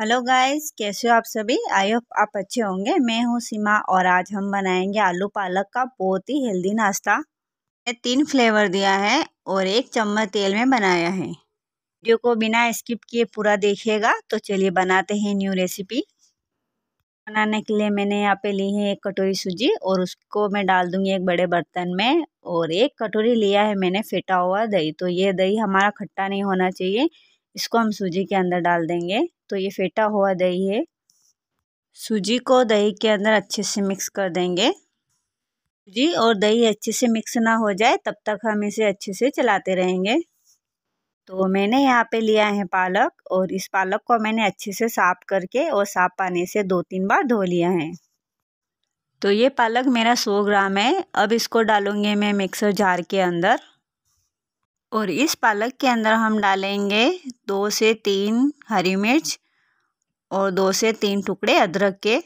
hello guys कैसे हो आप सभी आई होप आप अच्छे होंगे मैं हूँ सीमा और आज हम बनाएंगे आलू पालक का बहुत ही हेल्दी नाश्ता मैं तीन फ्लेवर दिया है और एक चम्मच तेल में बनाया है वीडियो को बिना स्किप किए पूरा देखिएगा तो चलिए बनाते हैं न्यू रेसिपी बनाने के लिए मैंने यहाँ पे ली है एक कटोरी सूजी और उसको मैं डाल दूँगी एक बड़े बर्तन में और एक कटोरी लिया है मैंने फेटा हुआ दही तो ये दही हमारा खट्टा नहीं होना चाहिए इसको हम सूजी के अंदर डाल देंगे तो ये फेटा हुआ दही है सूजी को दही के अंदर अच्छे से मिक्स कर देंगे सूजी और दही अच्छे से मिक्स ना हो जाए तब तक हम इसे अच्छे से चलाते रहेंगे तो मैंने यहाँ पे लिया है पालक और इस पालक को मैंने अच्छे से साफ करके और साफ पानी से दो तीन बार धो लिया है तो ये पालक मेरा सौ ग्राम है अब इसको डालूंगी मैं मिक्सर जार के अंदर और इस पालक के अंदर हम डालेंगे दो से तीन हरी मिर्च और दो से तीन टुकड़े अदरक के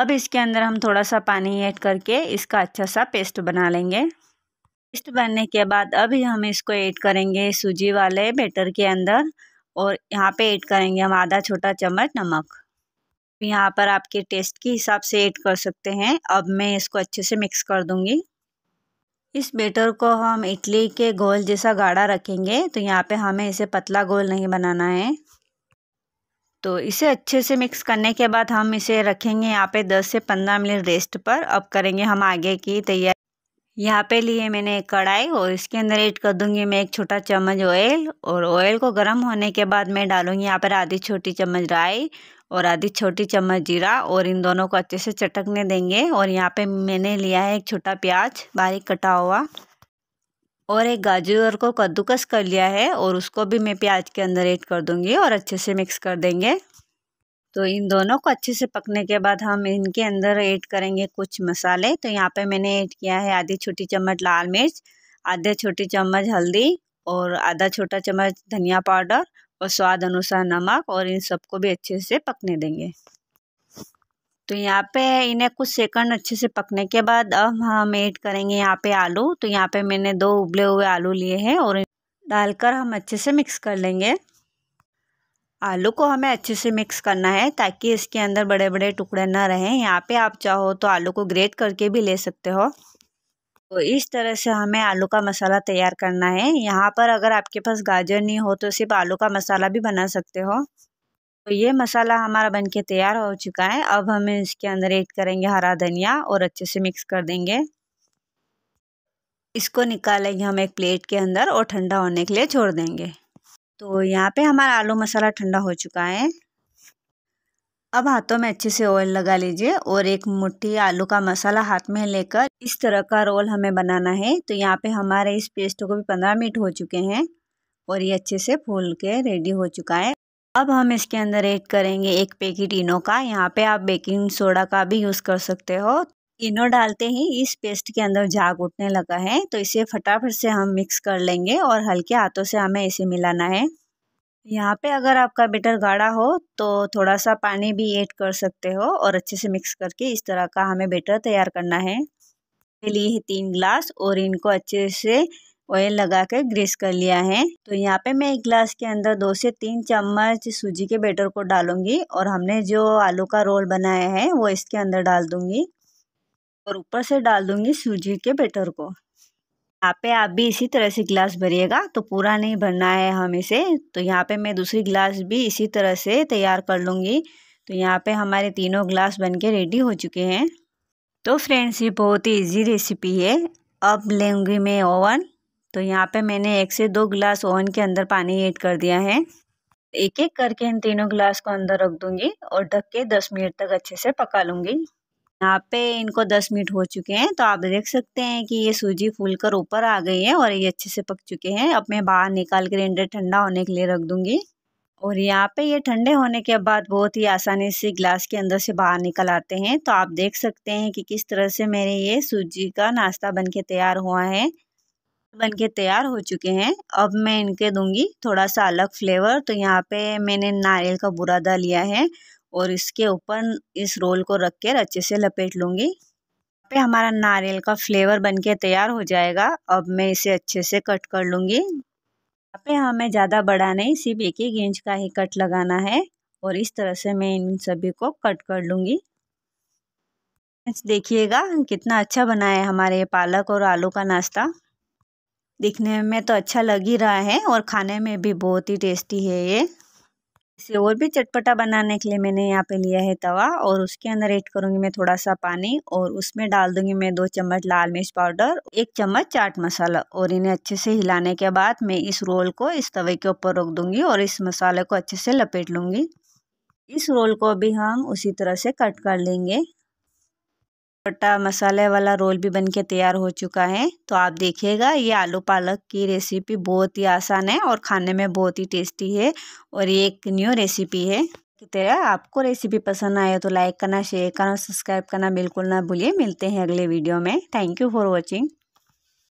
अब इसके अंदर हम थोड़ा सा पानी ऐड करके इसका अच्छा सा पेस्ट बना लेंगे पेस्ट बनने के बाद अभी हम इसको ऐड करेंगे सूजी वाले बेटर के अंदर और यहाँ पे ऐड करेंगे हम आधा छोटा चम्मच नमक यहाँ पर आपके टेस्ट के हिसाब से ऐड कर सकते हैं अब मैं इसको अच्छे से मिक्स कर दूँगी इस बेटर को हम इडली के गोल जैसा गाढ़ा रखेंगे तो यहाँ पे हमें इसे पतला गोल नहीं बनाना है तो इसे अच्छे से मिक्स करने के बाद हम इसे रखेंगे यहाँ पे 10 से 15 मिनट रेस्ट पर अब करेंगे हम आगे की तैयारी यहाँ पे लिए मैंने एक कढ़ाई और इसके अंदर ऐड कर दूंगी मैं एक छोटा चम्मच ऑयल और ऑयल को गर्म होने के बाद मैं डालूंगी यहाँ पर आधी छोटी चम्मच राई और आधी छोटी चम्मच जीरा और इन दोनों को अच्छे से चटकने देंगे और यहाँ पे मैंने लिया है एक छोटा प्याज बारीक कटा हुआ और एक गाजर को कद्दूकस कर लिया है और उसको भी मैं प्याज के अंदर ऐड कर दूँगी और अच्छे से मिक्स कर देंगे तो इन दोनों को अच्छे से पकने के बाद हम इनके अंदर ऐड करेंगे कुछ मसाले तो यहाँ पे मैंने ऐड किया है आधी छोटी चम्मच लाल मिर्च आधा छोटी चम्मच हल्दी और आधा छोटा चम्मच धनिया पाउडर और स्वाद अनुसार नमक और इन सबको भी अच्छे से पकने देंगे तो यहाँ पे इन्हें कुछ सेकंड अच्छे से पकने के बाद अब हम ऐड करेंगे यहाँ पे आलू तो यहाँ पे मैंने दो उबले हुए आलू लिए हैं और डालकर हम अच्छे से मिक्स कर लेंगे आलू को हमें अच्छे से मिक्स करना है ताकि इसके अंदर बड़े बड़े टुकड़े ना रहें यहाँ पे आप चाहो तो आलू को ग्रेट करके भी ले सकते हो तो इस तरह से हमें आलू का मसाला तैयार करना है यहाँ पर अगर आपके पास गाजर नहीं हो तो सिर्फ आलू का मसाला भी बना सकते हो तो ये मसाला हमारा बनके तैयार हो चुका है अब हम इसके अंदर ऐड करेंगे हरा धनिया और अच्छे से मिक्स कर देंगे इसको निकालेंगे हम एक प्लेट के अंदर और ठंडा होने के लिए छोड़ देंगे तो यहाँ पे हमारा आलू मसाला ठंडा हो चुका है अब हाथों में अच्छे से ऑयल लगा लीजिए और एक मुट्ठी आलू का मसाला हाथ में लेकर इस तरह का रोल हमें बनाना है तो यहाँ पे हमारे इस पेस्ट को भी पंद्रह मिनट हो चुके हैं और ये अच्छे से फूल के रेडी हो चुका है अब हम इसके अंदर ऐड करेंगे एक पैकेट इनो का यहाँ पे आप बेकिंग सोडा का भी यूज़ कर सकते हो इनो डालते ही इस पेस्ट के अंदर झाग उठने लगा है तो इसे फटाफट से हम मिक्स कर लेंगे और हल्के हाथों से हमें इसे मिलाना है यहाँ पे अगर आपका बेटर गाढ़ा हो तो थोड़ा सा पानी भी ऐड कर सकते हो और अच्छे से मिक्स करके इस तरह का हमें बेटर तैयार करना है लिए है तीन ग्लास और इनको अच्छे से ऑयल लगा कर ग्रेस कर लिया है तो यहाँ पे मैं एक ग्लास के अंदर दो से तीन चम्मच सूजी के बेटर को डालूंगी और हमने जो आलू का रोल बनाया है वो इसके अंदर डाल दूंगी और ऊपर से डाल दूंगी सूजी के बेटर को यहाँ पे आप भी इसी तरह से गिलास भरिएगा तो पूरा नहीं भरना है हम इसे तो यहाँ पे मैं दूसरी गिलास भी इसी तरह से तैयार कर लूँगी तो यहाँ पे हमारे तीनों गिलास बन के रेडी हो चुके हैं तो फ्रेंड्स ये बहुत ही इजी रेसिपी है अब लेंगी मैं ओवन तो यहाँ पे मैंने एक से दो गिलास ओवन के अंदर पानी ऐड कर दिया है एक एक करके इन तीनों गिलास को अंदर रख दूँगी और ढक के दस मिनट तक अच्छे से पका लूँगी यहाँ पे इनको दस मिनट हो चुके हैं तो आप देख सकते हैं कि ये सूजी फूल कर ऊपर आ गई है और ये अच्छे से पक चुके हैं अब मैं बाहर निकाल कर इंडे ठंडा होने के लिए रख दूंगी और यहाँ पे ये ठंडे होने के बाद बहुत ही आसानी से ग्लास के अंदर से बाहर निकल आते हैं तो आप देख सकते हैं कि किस तरह से मेरे ये सूजी का नाश्ता बन के तैयार हुआ है बन के तैयार हो चुके हैं अब मैं इनके दूंगी थोड़ा सा अलग फ्लेवर तो यहाँ पे मैंने नारियल का बुरादा लिया है और इसके ऊपर इस रोल को रख कर अच्छे से लपेट लूँगी पे हमारा नारियल का फ्लेवर बनके तैयार हो जाएगा अब मैं इसे अच्छे से कट कर लूँगी यहाँ पे हमें हाँ, ज़्यादा बड़ा नहीं सिर्फ एक एक इंच का ही कट लगाना है और इस तरह से मैं इन सभी को कट कर लूँगी देखिएगा कितना अच्छा बना है हमारे पालक और आलू का नाश्ता दिखने में तो अच्छा लग ही रहा है और खाने में भी बहुत ही टेस्टी है ये इसे और भी चटपटा बनाने के लिए मैंने यहाँ पे लिया है तवा और उसके अंदर ऐड करूँगी मैं थोड़ा सा पानी और उसमें डाल दूंगी मैं दो चम्मच लाल मिर्च पाउडर एक चम्मच चाट मसाला और इन्हें अच्छे से हिलाने के बाद मैं इस रोल को इस तवे के ऊपर रख दूंगी और इस मसाले को अच्छे से लपेट लूँगी इस रोल को भी हम उसी तरह से कट कर लेंगे पट्टा मसाले वाला रोल भी बनके तैयार हो चुका है तो आप देखिएगा ये आलू पालक की रेसिपी बहुत ही आसान है और खाने में बहुत ही टेस्टी है और ये एक न्यू रेसिपी है कि तेरा आपको रेसिपी पसंद आए तो लाइक करना शेयर करना सब्सक्राइब करना बिल्कुल ना भूलिए मिलते हैं अगले वीडियो में थैंक यू फॉर वॉचिंग